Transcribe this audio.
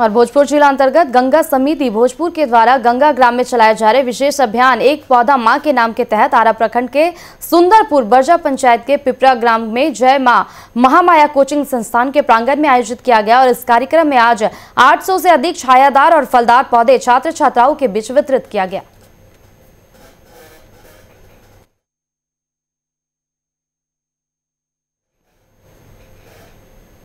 और भोजपुर जिला अंतर्गत गंगा समिति भोजपुर के द्वारा गंगा ग्राम में चलाए जा रहे विशेष अभियान एक पौधा माँ के नाम के तहत आरा प्रखंड के सुंदरपुर बर्जा पंचायत के पिपरा ग्राम में जय माँ महामाया कोचिंग संस्थान के प्रांगण में आयोजित किया गया और इस कार्यक्रम में आज 800 से अधिक छायादार और फलदार पौधे छात्र छात्राओं के बीच वितरित किया गया